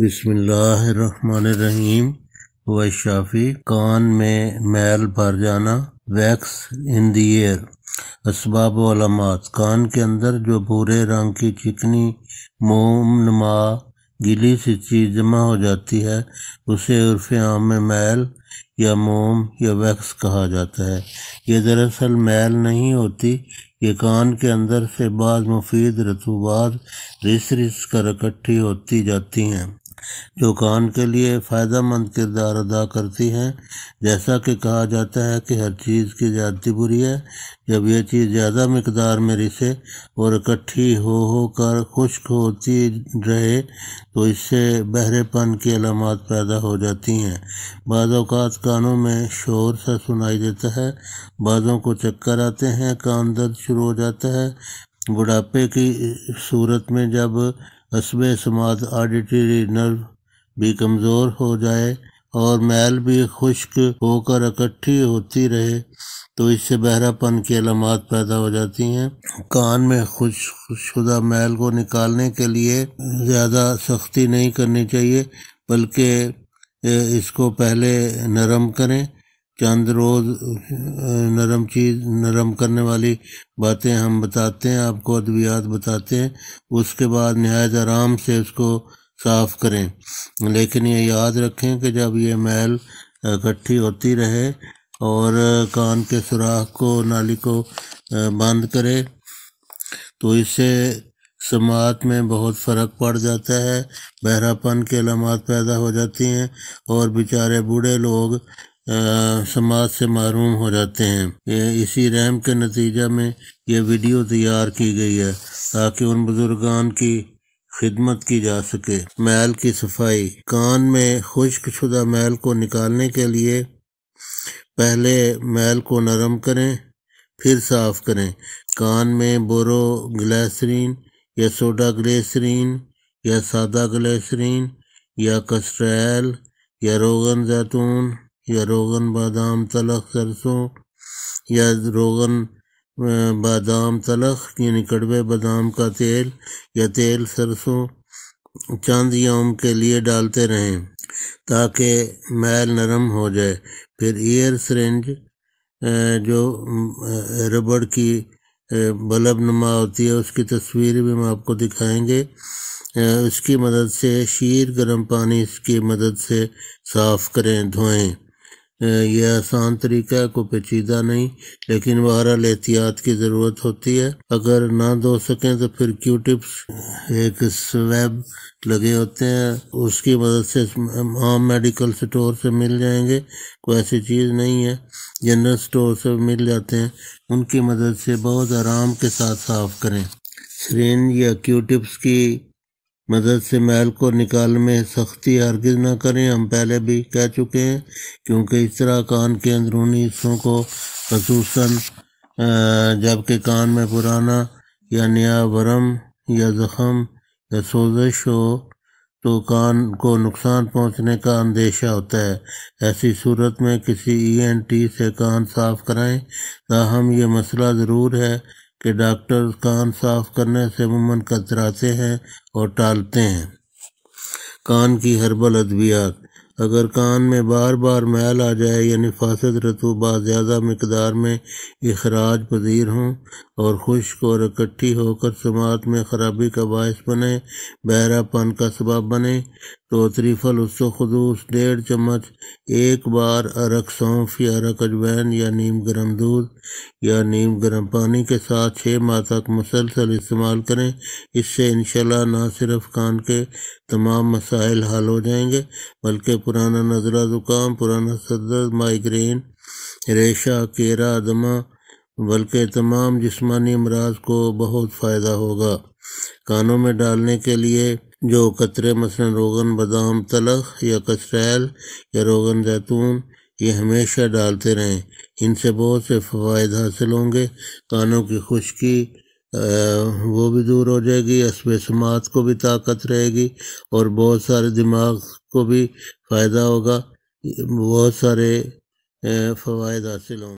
बिसमीम वशाफ़ी कान में मैल भर जाना वैक्स इन दर इसबाब वलामत कान के अंदर जो भूरे रंग की चिकनी मोम नमा गिली सी चीज़ जमा हो जाती है उसे उर्फ आम में मैल या मोम या वैक्स कहा जाता है ये दरअसल मैल नहीं होती ये कान के अंदर से बाद मुफीद रतूबाद रिस रिस कर इकट्ठी होती जाती हैं जो कान के लिए फ़ायदेमंद किरदार अदा करती हैं जैसा कि कहा जाता है कि हर चीज़ की ज़्यादा बुरी है जब यह चीज़ ज़्यादा मकदार में रिसे और इकट्ठी हो हो कर खुश्क होती रहे तो इससे बहरेपन की अलामत पैदा हो जाती हैं बाज़ात कानों में शोर सा सुनाई देता है बाज़ों को चक्कर आते हैं कान दर्द शुरू हो जाता है बुढ़ापे की सूरत में जब असब समात आडिटरी नर्व भी कमज़ोर हो जाए और मैल भी खुश्क होकर इकट्ठी होती रहे तो इससे बहरापन की अलामत पैदा हो जाती हैं कान में खुशुदा मैल को निकालने के लिए ज़्यादा सख्ती नहीं करनी चाहिए बल्कि इसको पहले नरम करें चंद रोज नरम चीज़ नरम करने वाली बातें हम बताते हैं आपको अद्वियात बताते हैं उसके बाद नहायत आराम से उसको साफ़ करें लेकिन ये याद रखें कि जब ये मैल इकट्ठी होती रहे और कान के सुराख को नाली को बंद करें तो इससे समात में बहुत फ़र्क पड़ जाता है बहरापन के अलामत पैदा हो जाती हैं और बेचारे बूढ़े लोग समाज से महरूम हो जाते हैं इसी रहम के नतीजा में ये वीडियो तैयार की गई है ताकि उन बुजुर्गान की खिदमत की जा सके मैल की सफाई कान में खुश्कशुदा मैल को निकालने के लिए पहले मैल को नरम करें फिर साफ़ करें कान में ग्लैसरीन या सोडा ग्लैसरीन या सादा ग्लैसरीन या कस्ट्रैल या रोगन जैतून या रोगन बादाम तलख सरसों या रोगन बादाम तलख यानी कड़वे बादाम का तेल या तेल सरसों चंद याम के लिए डालते रहें ताकि मैल नरम हो जाए फिर ईयर सरेंज जो रबड़ की बल्ब नुमा होती है उसकी तस्वीर भी हम आपको दिखाएंगे उसकी मदद से शीर गर्म पानी इसकी मदद से साफ़ करें धोएं यह आसान तरीका है कोई पेचीदा नहीं लेकिन बहरहाल एहतियात की ज़रूरत होती है अगर ना धो सकें तो फिर क्यू टिप्स एक स्वैब लगे होते हैं उसकी मदद से आम मेडिकल स्टोर से मिल जाएंगे कोई ऐसी चीज़ नहीं है जनरल स्टोर से मिल जाते हैं उनकी मदद से बहुत आराम के साथ साफ करें सरेन या क्यू टिप्स की मदद से महल को निकालने में सख्ती हरगिज ना करें हम पहले भी कह चुके हैं क्योंकि इस तरह कान के अंदरूनी हिस्सों को खसूस जबकि कान में पुराना या नया वरम या ज़ख़म या सोजिश हो तो कान को नुकसान पहुंचने का अंदेशा होता है ऐसी सूरत में किसी ई एन टी से कान साफ कराएं ताहम यह मसला ज़रूर है कि डॉक्टर कान साफ करने से अमूमन कतराते हैं और टालते हैं कान की हर्बल अद्वियात अगर कान में बार बार मैल आ जाए या फासद रतूबा ज़्यादा मकदार में अखराज पजीर हों और खुश्क और इकट्ठी होकर समात में खराबी का बायस बने बहरापन का सबब बने तो त्रिफल उसको खदूस डेढ़ चम्मच एक बार अरक सौंफ या अरक अजवैन या नीम गर्म दूध या नीम गर्म पानी के साथ छः माह तक मुसलसल इस्तेमाल करें इससे इंशाल्लाह ना सिर्फ कान के तमाम मसाइल हल हो जाएंगे बल्कि पुराना नजरा ज़ुकाम पुराना सदर्द माइग्रेन रेशा केरा दमा बल्कि तमाम जिसमानी अमराज को बहुत फ़ायदा होगा कानों में डालने के लिए जो कतरे मसलन रोगन बादाम तलख या कसरैल या रोगन जैतून ये हमेशा डालते रहें इनसे बहुत से फ़वाद हासिल होंगे कानों की खुश्की वो भी दूर हो जाएगी असब समात को भी ताकत रहेगी और बहुत सारे दिमाग को भी फ़ायदा होगा बहुत सारे फ़वाद हासिल होंगे